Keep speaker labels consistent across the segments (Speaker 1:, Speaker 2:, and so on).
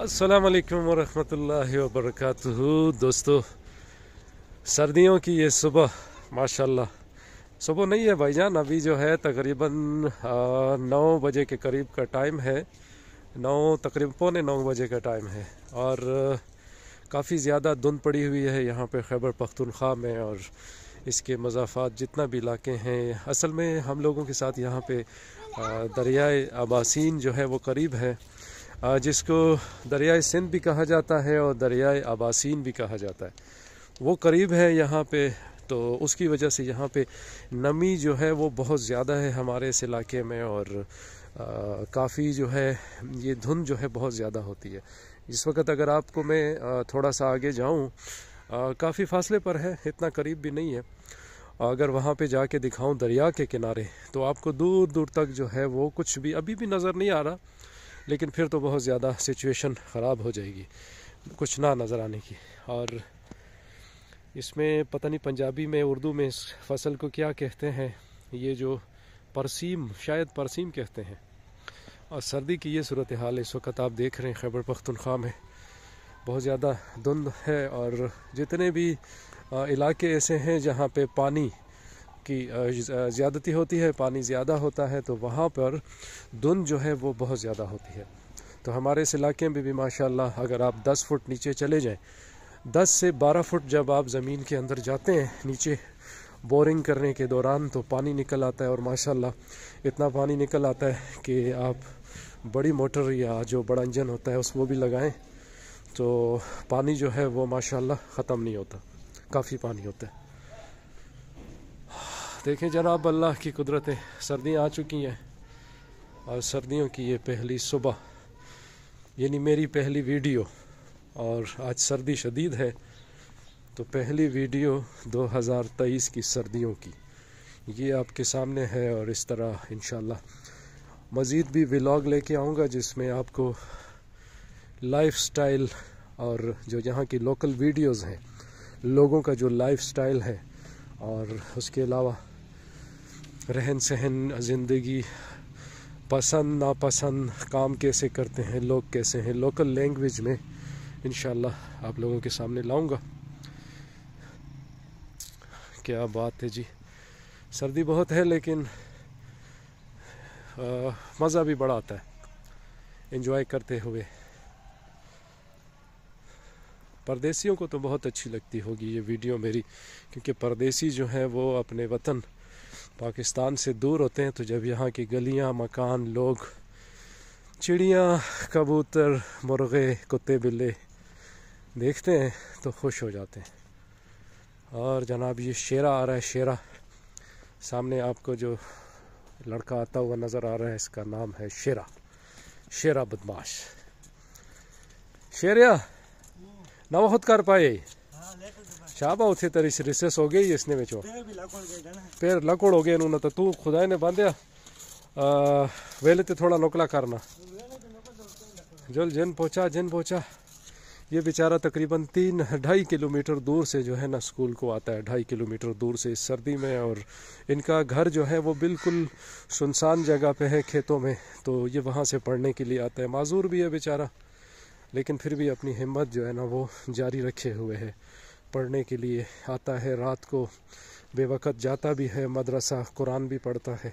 Speaker 1: अस्सलाम वालेकुम वरहमतुल्लाहि वबरकatuह दोस्तों सर्दियों की ये सुबह माशाल्लाह सुबह नहीं है भाईजान अभी जो है तकरीबन नौ बजे के करीब का टाइम है नौ तकरीबन पौने नौ बजे का टाइम है और काफ़ी ज़्यादा धुंध पड़ी हुई है यहाँ पे खैबर पख्तनख्वा में और इसके मजाफात जितना भी इलाके हैं असल में हम लोगों के साथ यहाँ पे दरियाए आबासीन जो है वो करीब है जिसको दरियाए सिंध भी कहा जाता है और दरियाए आबासीन भी कहा जाता है वो करीब है यहाँ पे तो उसकी वजह से यहाँ पे नमी जो है वो बहुत ज़्यादा है हमारे इस इलाके में और काफ़ी जो है ये धुंध जो है बहुत ज़्यादा होती है इस वक्त अगर आपको मैं थोड़ा सा आगे जाऊँ काफ़ी फासले पर है इतना करीब भी नहीं है अगर वहाँ पे जाके दिखाऊं दरिया के किनारे तो आपको दूर दूर तक जो है वो कुछ भी अभी भी नज़र नहीं आ रहा लेकिन फिर तो बहुत ज़्यादा सिचुएशन ख़राब हो जाएगी कुछ ना नज़र आने की और इसमें पता नहीं पंजाबी में उर्दू में इस फसल को क्या कहते हैं ये जो परसीम शायद परसीम कहते हैं और सर्दी की ये सूरत हाल इस वक्त आप देख रहे हैं खैबर पख्तनख्वा में बहुत ज़्यादा धुंध है और जितने भी इलाके ऐसे हैं जहाँ पे पानी की ज़्यादती होती है पानी ज़्यादा होता है तो वहाँ पर धुन जो है वो बहुत ज़्यादा होती है तो हमारे इस इलाके में भी, भी माशा अगर आप 10 फुट नीचे चले जाएं 10 से 12 फुट जब आप ज़मीन के अंदर जाते हैं नीचे बोरिंग करने के दौरान तो पानी निकल आता है और माशाल्लाह इतना पानी निकल आता है कि आप बड़ी मोटर या जो बड़ा इंजन होता है उस वो भी लगाएं तो पानी जो है वो माशाल्लाह ख़त्म नहीं होता काफ़ी पानी होता है देखें जनाब अल्लाह की कुदरतें सर्दियाँ आ चुकी हैं और सर्दियों की ये पहली सुबह यानी मेरी पहली वीडियो और आज सर्दी शदीद है तो पहली वीडियो 2023 की सर्दियों की ये आपके सामने है और इस तरह इन मज़ीद भी व्लॉग लेके आऊँगा जिसमें आपको लाइफस्टाइल और जो यहाँ की लोकल वीडियोस हैं लोगों का जो लाइफस्टाइल है और उसके अलावा रहन सहन ज़िंदगी पसंद नापसंद काम कैसे करते हैं लोग कैसे हैं लोकल लैंग्वेज में इन आप लोगों के सामने लाऊंगा क्या बात है जी सर्दी बहुत है लेकिन मज़ा भी बड़ा आता है इन्जॉय करते हुए परदेसियों को तो बहुत अच्छी लगती होगी ये वीडियो मेरी क्योंकि परदेसी जो है वो अपने वतन पाकिस्तान से दूर होते हैं तो जब यहाँ की गलियाँ मकान लोग चिड़ियाँ कबूतर मुर्गे कुत्ते बिल्ले देखते हैं तो खुश हो जाते हैं और जनाब ये शेरा आ रहा है शेरा सामने आपको जो लड़का आता हुआ नज़र आ रहा है इसका नाम है शेरा शेरा बदमाश शेरिया ना खुद कर पाए शाबा उसे तेरी रिसेस हो गई इसने बेचो फिर लकड़ हो गए इन्होंने तो तू खुदा ने बांधिया वेले तो थोड़ा नोकला करना जल जिन पहुंचा जिन पहुंचा ये बेचारा तकरीबन तीन ढाई किलोमीटर दूर से जो है ना स्कूल को आता है ढाई किलोमीटर दूर से इस सर्दी में और इनका घर जो है वो बिल्कुल सुनसान जगह पे है खेतों में तो ये वहाँ से पढ़ने के लिए आता है माजूर भी है बेचारा लेकिन फिर भी अपनी हिम्मत जो है ना वो जारी रखे हुए है पढ़ने के लिए आता है रात को बेवकत जाता भी है मदरसा कुरान भी पढ़ता है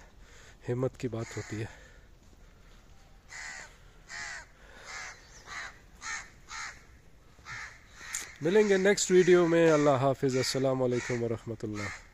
Speaker 1: हिम्मत की बात होती है मिलेंगे नेक्स्ट वीडियो में अल्लाह हाफिज़ अस्सलाम वालेकुम रहमतुल्लाह